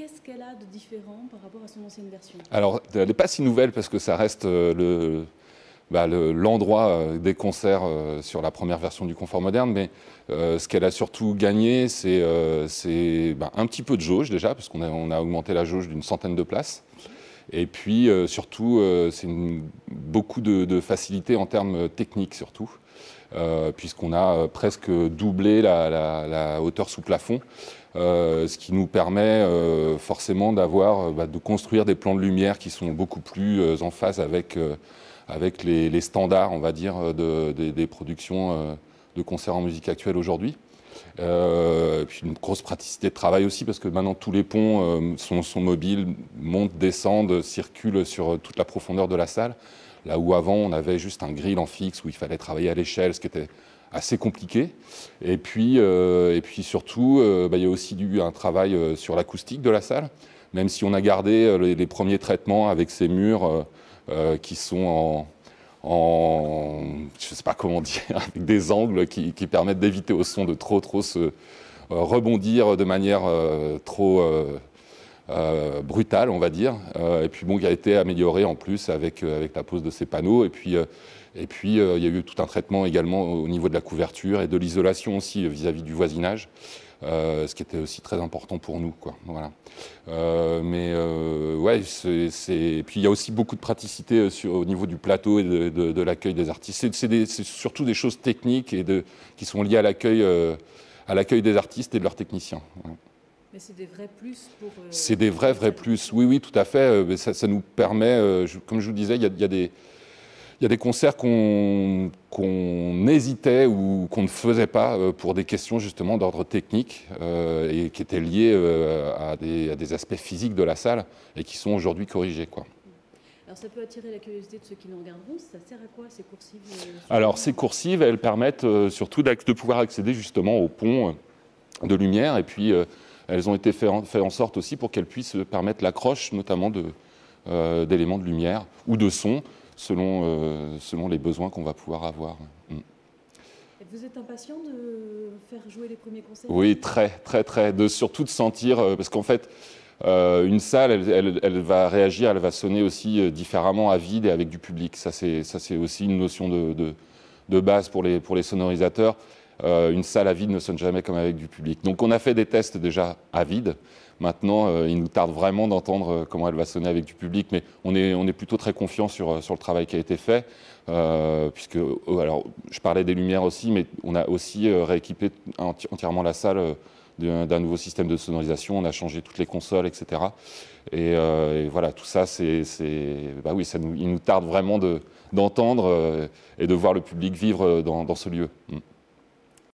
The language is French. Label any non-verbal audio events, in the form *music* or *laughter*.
Qu'est-ce qu'elle a de différent par rapport à son ancienne version Alors, elle n'est pas si nouvelle parce que ça reste euh, bah, le, l'endroit euh, des concerts euh, sur la première version du confort moderne, mais ce qu'elle a surtout gagné, c'est bah, un petit peu de jauge déjà, parce qu'on a, augmenté la jauge d'une centaine de places. Et puis surtout, c'est beaucoup de, facilité en termes techniques surtout. Euh, puisqu'on a euh, presque doublé la, hauteur sous plafond. Euh, ce qui nous permet forcément d'avoir, bah, de construire des plans de lumière qui sont beaucoup plus en phase avec, avec les, standards, on va dire, des productions de concerts en musique actuelle aujourd'hui. Euh, puis une grosse praticité de travail aussi, parce que maintenant tous les ponts euh, sont, mobiles, montent, descendent, circulent sur euh, toute la profondeur de la salle. Là où avant on avait juste un grill en fixe où il fallait travailler à l'échelle, ce qui était assez compliqué. Et puis, et puis surtout, bah, il y a aussi eu un travail sur l'acoustique de la salle, même si on a gardé les premiers traitements avec ces murs qui sont en en, je sais pas comment dire, *laughs* avec des angles qui, permettent d'éviter au son de trop, trop se euh, rebondir de manière euh, trop euh, brutale, on va dire. et puis bon, il a été amélioré en plus avec, avec la pose de ces panneaux. Et puis et puis, euh, il y a eu tout un traitement également au niveau de la couverture et de l'isolation aussi euh, vis-à-vis du voisinage. Euh, ce qui était aussi très important pour nous. Quoi. Voilà. mais euh, ouais, Puis il y a aussi beaucoup de praticité sur, au niveau du plateau et de, l'accueil des artistes. C'est surtout des choses techniques et de, qui sont liées à l'accueil, des artistes et de leurs techniciens. Mais c'est des vrais plus pour. C'est des vrais, vrais plus. Oui, oui, tout à fait. Ça, nous permet, comme je vous disais, il il y a des il y a des concerts qu'on hésitait ou qu'on ne faisait pas euh, pour des questions justement d'ordre technique euh, et qui étaient liées euh, à, des, aspects physiques de la salle et qui sont aujourd'hui corrigés. Quoi. Alors ça peut attirer la curiosité de ceux qui nous regarderont. Ça sert à quoi ces coursives Alors ces coursives, elles permettent surtout de pouvoir accéder justement au pont de lumière et puis elles ont été faites en, fait en sorte aussi pour qu'elles puissent permettre l'accroche notamment d'éléments de, de lumière ou de son selon, euh, selon les besoins qu'on va pouvoir avoir. Mm. Vous êtes impatient de faire jouer les premiers concerts Oui, très, très, très. De surtout de sentir, euh, parce qu'en fait, euh, une salle, elle, elle, va réagir, elle va sonner aussi différemment à vide et avec du public. Ça, c'est aussi une notion de, de, de base pour les, pour les sonorisateurs. Euh, une salle à vide ne sonne jamais comme avec du public. Donc on a fait des tests déjà à vide. Maintenant, euh, il nous tarde vraiment d'entendre euh, comment elle va sonner avec du public, mais on est, plutôt très confiant sur, le travail qui a été fait, puisque, je parlais des lumières aussi, mais on a aussi rééquipé entièrement la salle d'un nouveau système de sonorisation, on a changé toutes les consoles, etc. Et, voilà, tout ça, c'est, bah oui, ça il nous tarde vraiment d'entendre et de voir le public vivre dans ce lieu. Mm.